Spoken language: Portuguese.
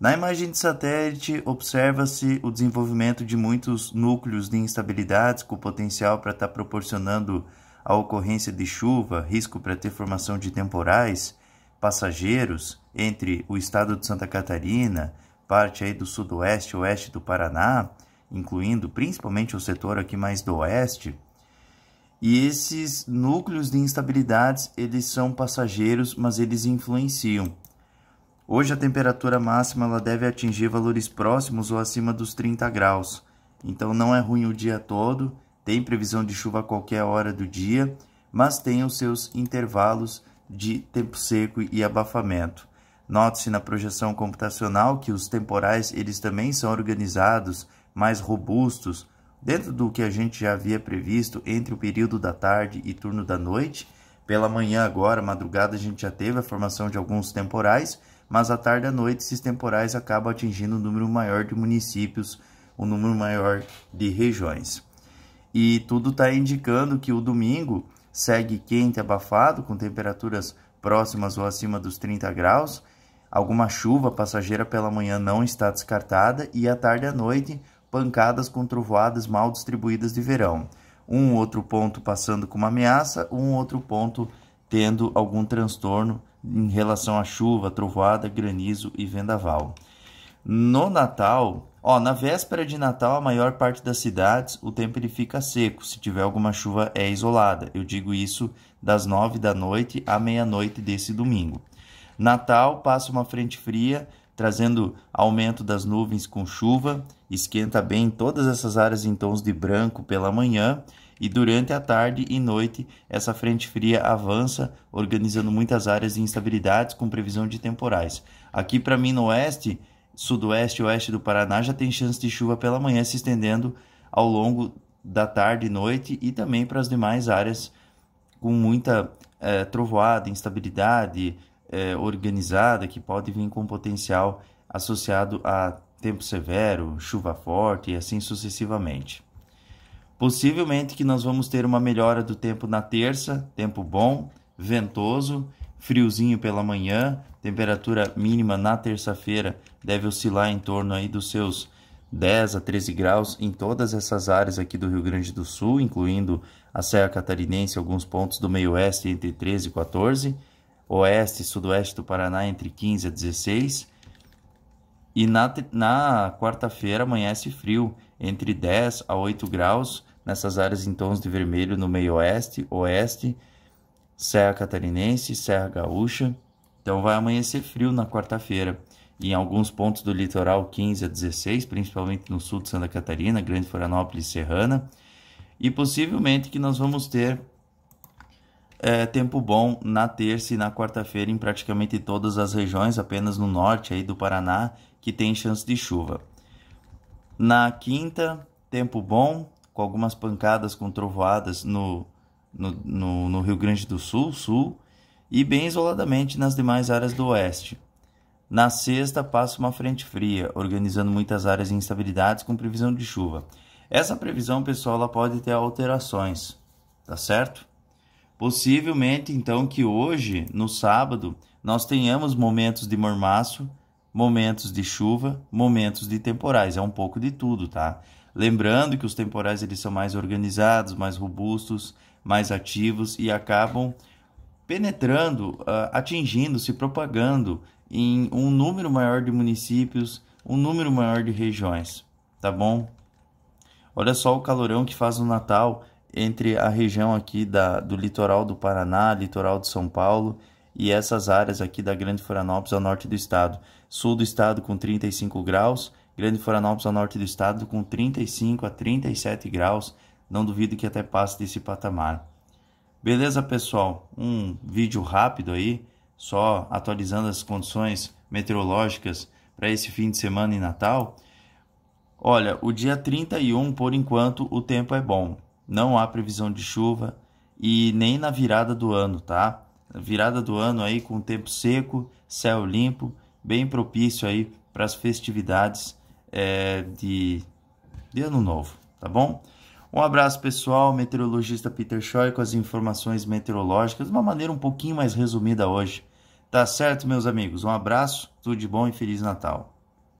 Na imagem de satélite, observa-se o desenvolvimento de muitos núcleos de instabilidades com potencial para estar proporcionando a ocorrência de chuva, risco para ter formação de temporais, passageiros entre o estado de Santa Catarina, parte aí do sudoeste e oeste do Paraná, incluindo principalmente o setor aqui mais do oeste. E esses núcleos de instabilidades, eles são passageiros, mas eles influenciam. Hoje a temperatura máxima ela deve atingir valores próximos ou acima dos 30 graus. Então não é ruim o dia todo, tem previsão de chuva a qualquer hora do dia, mas tem os seus intervalos de tempo seco e abafamento. Note-se na projeção computacional que os temporais eles também são organizados, mais robustos, dentro do que a gente já havia previsto entre o período da tarde e turno da noite. Pela manhã agora, madrugada, a gente já teve a formação de alguns temporais, mas à tarde e à noite esses temporais acabam atingindo um número maior de municípios, um número maior de regiões. E tudo está indicando que o domingo segue quente, abafado, com temperaturas próximas ou acima dos 30 graus. Alguma chuva passageira pela manhã não está descartada e à tarde e à noite pancadas com trovoadas mal distribuídas de verão. Um outro ponto passando com uma ameaça, um outro ponto tendo algum transtorno em relação à chuva, trovoada, granizo e vendaval. No Natal, ó, na véspera de Natal, a maior parte das cidades, o tempo ele fica seco. Se tiver alguma chuva, é isolada. Eu digo isso das nove da noite à meia-noite desse domingo. Natal passa uma frente fria trazendo aumento das nuvens com chuva, esquenta bem todas essas áreas em tons de branco pela manhã e durante a tarde e noite essa frente fria avança, organizando muitas áreas de instabilidades com previsão de temporais. Aqui para mim no oeste, sudoeste e oeste do Paraná já tem chance de chuva pela manhã se estendendo ao longo da tarde e noite e também para as demais áreas com muita eh, trovoada, instabilidade, é, organizada que pode vir com potencial associado a tempo severo, chuva forte e assim sucessivamente. Possivelmente que nós vamos ter uma melhora do tempo na terça, tempo bom, ventoso, friozinho pela manhã, temperatura mínima na terça-feira deve oscilar em torno aí dos seus 10 a 13 graus em todas essas áreas aqui do Rio Grande do Sul, incluindo a Serra Catarinense, alguns pontos do meio-oeste entre 13 e 14 oeste e sudoeste do Paraná entre 15 a 16. E na, na quarta-feira amanhece frio, entre 10 a 8 graus, nessas áreas em tons de vermelho no meio oeste, oeste, Serra Catarinense, Serra Gaúcha. Então vai amanhecer frio na quarta-feira. Em alguns pontos do litoral 15 a 16, principalmente no sul de Santa Catarina, Grande Florianópolis e Serrana. E possivelmente que nós vamos ter é, tempo bom na terça e na quarta-feira em praticamente todas as regiões, apenas no norte aí do Paraná, que tem chance de chuva. Na quinta, tempo bom, com algumas pancadas com trovoadas no, no, no, no Rio Grande do Sul, sul, e bem isoladamente nas demais áreas do oeste. Na sexta, passa uma frente fria, organizando muitas áreas de instabilidades com previsão de chuva. Essa previsão, pessoal, ela pode ter alterações, tá certo? Possivelmente, então, que hoje, no sábado, nós tenhamos momentos de mormaço, momentos de chuva, momentos de temporais. É um pouco de tudo, tá? Lembrando que os temporais eles são mais organizados, mais robustos, mais ativos e acabam penetrando, ah, atingindo, se propagando em um número maior de municípios, um número maior de regiões, tá bom? Olha só o calorão que faz o Natal entre a região aqui da, do litoral do Paraná, litoral de São Paulo e essas áreas aqui da Grande Florianópolis ao norte do estado. Sul do estado com 35 graus, Grande Florianópolis ao norte do estado com 35 a 37 graus, não duvido que até passe desse patamar. Beleza, pessoal? Um vídeo rápido aí, só atualizando as condições meteorológicas para esse fim de semana e Natal. Olha, o dia 31, por enquanto, o tempo é bom não há previsão de chuva e nem na virada do ano, tá? virada do ano aí com tempo seco, céu limpo, bem propício aí para as festividades é, de, de ano novo, tá bom? Um abraço pessoal, meteorologista Peter Choi com as informações meteorológicas de uma maneira um pouquinho mais resumida hoje. Tá certo, meus amigos? Um abraço, tudo de bom e Feliz Natal!